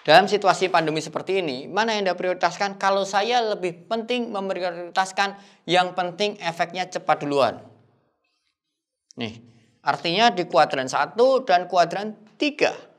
Dalam situasi pandemi seperti ini, mana yang Anda Kalau saya lebih penting memprioritaskan yang penting efeknya cepat duluan. Nih, artinya di kuadran 1 dan kuadran 3.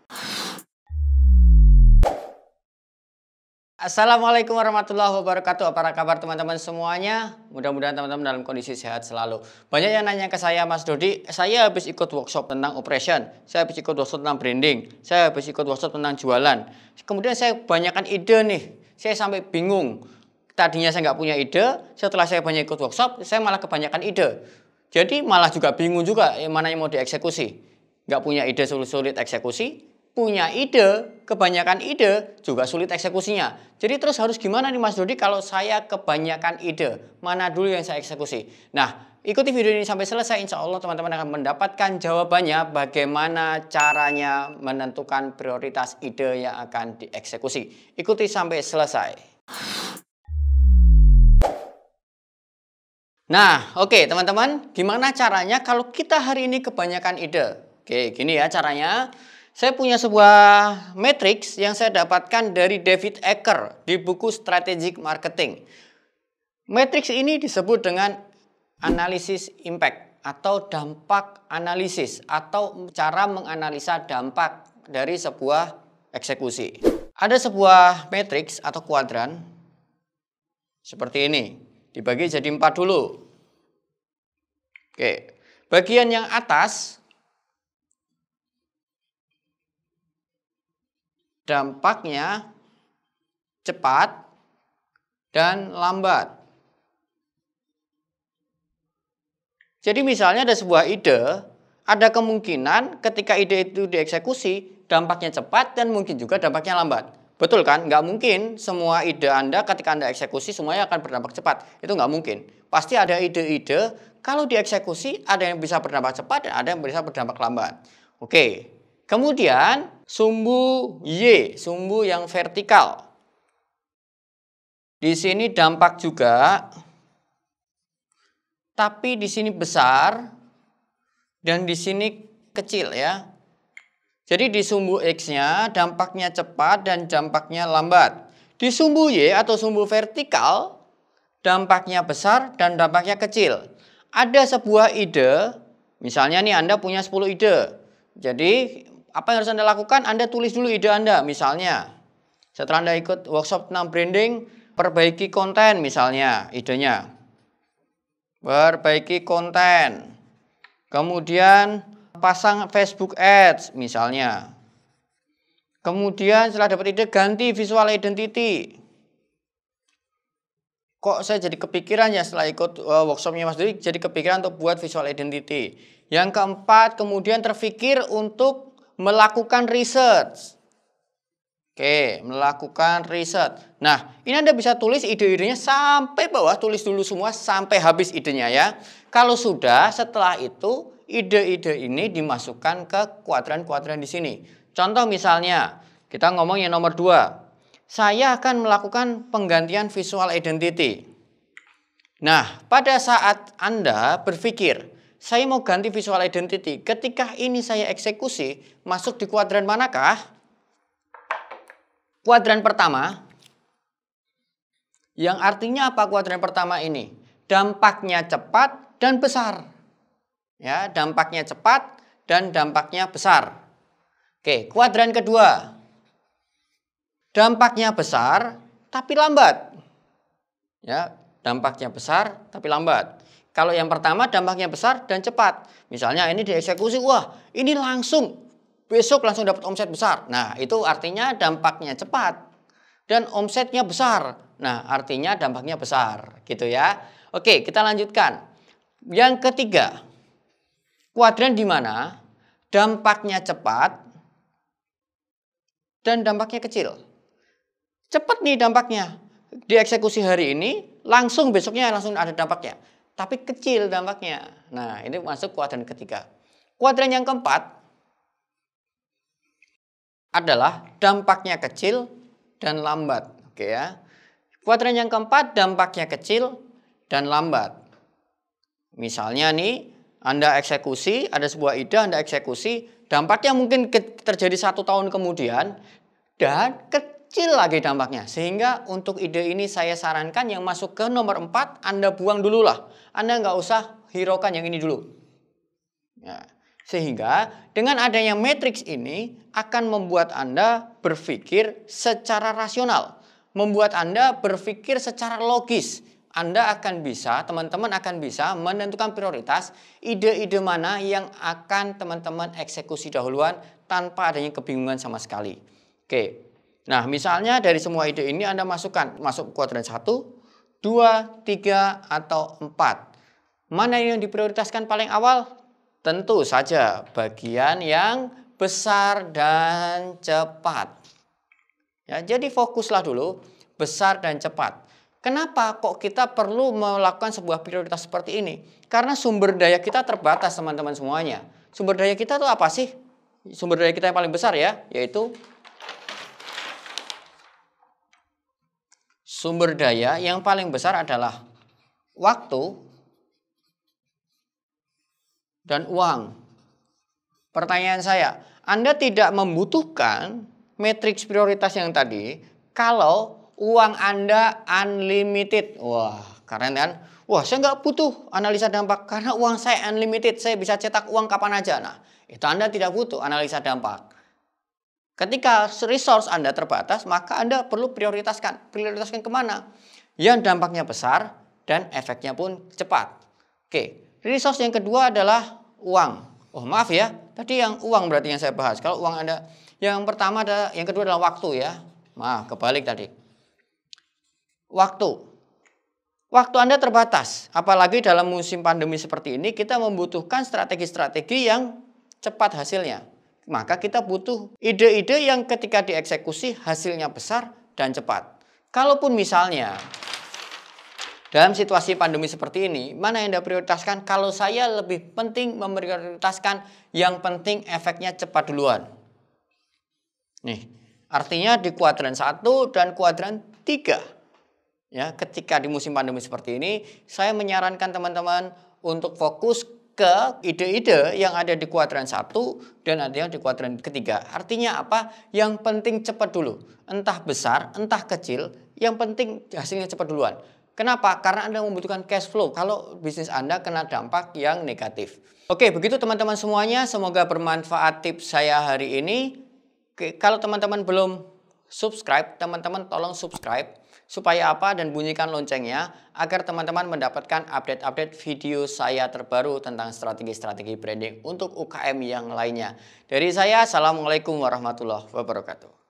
Assalamualaikum warahmatullahi wabarakatuh. Apa kabar teman-teman semuanya? Mudah-mudahan teman-teman dalam kondisi sehat selalu. Banyak yang nanya ke saya, Mas Dodi, saya habis ikut workshop tentang operation, saya habis ikut workshop tentang branding, saya habis ikut workshop tentang jualan. Kemudian saya banyakkan ide nih, saya sampai bingung. Tadinya saya nggak punya ide, setelah saya banyak ikut workshop, saya malah kebanyakan ide. Jadi malah juga bingung juga eh, mana yang mau dieksekusi. Nggak punya ide sulit-sulit eksekusi, punya ide, kebanyakan ide juga sulit eksekusinya. Jadi terus harus gimana nih Mas Dodi kalau saya kebanyakan ide? Mana dulu yang saya eksekusi? Nah, ikuti video ini sampai selesai. Insya Allah teman-teman akan mendapatkan jawabannya bagaimana caranya menentukan prioritas ide yang akan dieksekusi. Ikuti sampai selesai. Nah, oke okay, teman-teman, gimana caranya kalau kita hari ini kebanyakan ide? Oke, okay, gini ya caranya. Saya punya sebuah matrix yang saya dapatkan dari David Ecker di buku Strategic Marketing. Matrix ini disebut dengan analisis impact atau dampak analisis atau cara menganalisa dampak dari sebuah eksekusi. Ada sebuah matrix atau kuadran seperti ini. Dibagi jadi empat dulu. Oke, bagian yang atas Dampaknya cepat dan lambat. Jadi misalnya ada sebuah ide, ada kemungkinan ketika ide itu dieksekusi, dampaknya cepat dan mungkin juga dampaknya lambat. Betul kan? Nggak mungkin semua ide Anda ketika Anda eksekusi semuanya akan berdampak cepat. Itu nggak mungkin. Pasti ada ide-ide, kalau dieksekusi ada yang bisa berdampak cepat dan ada yang bisa berdampak lambat. Oke, Kemudian sumbu Y, sumbu yang vertikal. Di sini dampak juga, tapi di sini besar dan di sini kecil ya. Jadi di sumbu X-nya dampaknya cepat dan dampaknya lambat. Di sumbu Y atau sumbu vertikal, dampaknya besar dan dampaknya kecil. Ada sebuah ide, misalnya nih Anda punya 10 ide. Jadi apa yang harus Anda lakukan? Anda tulis dulu ide Anda, misalnya. Setelah Anda ikut workshop tentang branding, perbaiki konten misalnya idenya. Perbaiki konten. Kemudian pasang Facebook Ads misalnya. Kemudian setelah dapat ide ganti visual identity. Kok saya jadi kepikiran ya setelah ikut eh, workshopnya Mas Dwi jadi kepikiran untuk buat visual identity. Yang keempat kemudian terfikir untuk melakukan research. Oke, melakukan research. Nah, ini Anda bisa tulis ide-idenya sampai bawah, tulis dulu semua sampai habis idenya ya. Kalau sudah, setelah itu ide-ide ini dimasukkan ke kuadran-kuadran di sini. Contoh misalnya, kita ngomong yang nomor dua, Saya akan melakukan penggantian visual identity. Nah, pada saat Anda berpikir, saya mau ganti visual identity. Ketika ini saya eksekusi, masuk di kuadran manakah? Kuadran pertama. Yang artinya apa kuadran pertama ini? Dampaknya cepat dan besar. Ya, dampaknya cepat dan dampaknya besar. Oke, kuadran kedua. Dampaknya besar tapi lambat. Ya, dampaknya besar tapi lambat. Kalau yang pertama dampaknya besar dan cepat. Misalnya ini dieksekusi, wah ini langsung besok langsung dapat omset besar. Nah itu artinya dampaknya cepat dan omsetnya besar. Nah artinya dampaknya besar gitu ya. Oke kita lanjutkan. Yang ketiga, kuadran di mana dampaknya cepat dan dampaknya kecil. Cepat nih dampaknya. Dieksekusi hari ini, langsung besoknya langsung ada dampaknya tapi kecil dampaknya. Nah, ini masuk kuadran ketiga. Kuadran yang keempat adalah dampaknya kecil dan lambat. Oke ya. Kuadran yang keempat dampaknya kecil dan lambat. Misalnya nih, Anda eksekusi, ada sebuah ide Anda eksekusi, dampaknya mungkin terjadi satu tahun kemudian dan ke kecil lagi dampaknya. Sehingga untuk ide ini saya sarankan yang masuk ke nomor 4 Anda buang dulu lah. Anda nggak usah hiraukan yang ini dulu. Ya. Sehingga dengan adanya matriks ini akan membuat Anda berpikir secara rasional. Membuat Anda berpikir secara logis. Anda akan bisa, teman-teman akan bisa menentukan prioritas ide-ide mana yang akan teman-teman eksekusi dahuluan tanpa adanya kebingungan sama sekali. Oke, Nah, misalnya dari semua ide ini Anda masukkan, masuk kuadran 1, 2, 3, atau 4. Mana yang diprioritaskan paling awal? Tentu saja bagian yang besar dan cepat. Ya, jadi fokuslah dulu besar dan cepat. Kenapa kok kita perlu melakukan sebuah prioritas seperti ini? Karena sumber daya kita terbatas teman-teman semuanya. Sumber daya kita itu apa sih? Sumber daya kita yang paling besar ya, yaitu sumber daya yang paling besar adalah waktu dan uang. Pertanyaan saya, Anda tidak membutuhkan matriks prioritas yang tadi kalau uang Anda unlimited. Wah, keren kan? Wah, saya nggak butuh analisa dampak karena uang saya unlimited. Saya bisa cetak uang kapan aja. Nah, itu Anda tidak butuh analisa dampak. Ketika resource Anda terbatas, maka Anda perlu prioritaskan. Prioritaskan kemana? Yang dampaknya besar dan efeknya pun cepat. Oke, resource yang kedua adalah uang. Oh maaf ya, tadi yang uang berarti yang saya bahas. Kalau uang Anda, yang pertama adalah, yang kedua adalah waktu ya. Maaf, kebalik tadi. Waktu. Waktu Anda terbatas, apalagi dalam musim pandemi seperti ini, kita membutuhkan strategi-strategi yang cepat hasilnya maka kita butuh ide-ide yang ketika dieksekusi hasilnya besar dan cepat. Kalaupun misalnya dalam situasi pandemi seperti ini, mana yang Anda prioritaskan? Kalau saya lebih penting memprioritaskan yang penting efeknya cepat duluan. Nih, artinya di kuadran 1 dan kuadran 3. Ya, ketika di musim pandemi seperti ini, saya menyarankan teman-teman untuk fokus ke ide-ide yang ada di kuadran satu dan ada yang di kuadran ketiga. Artinya apa? Yang penting cepat dulu. Entah besar, entah kecil, yang penting hasilnya cepat duluan. Kenapa? Karena Anda membutuhkan cash flow kalau bisnis Anda kena dampak yang negatif. Oke, begitu teman-teman semuanya. Semoga bermanfaat tips saya hari ini. kalau teman-teman belum subscribe, teman-teman tolong subscribe Supaya apa? Dan bunyikan loncengnya agar teman-teman mendapatkan update-update video saya terbaru tentang strategi-strategi branding untuk UKM yang lainnya. Dari saya, Assalamualaikum warahmatullahi wabarakatuh.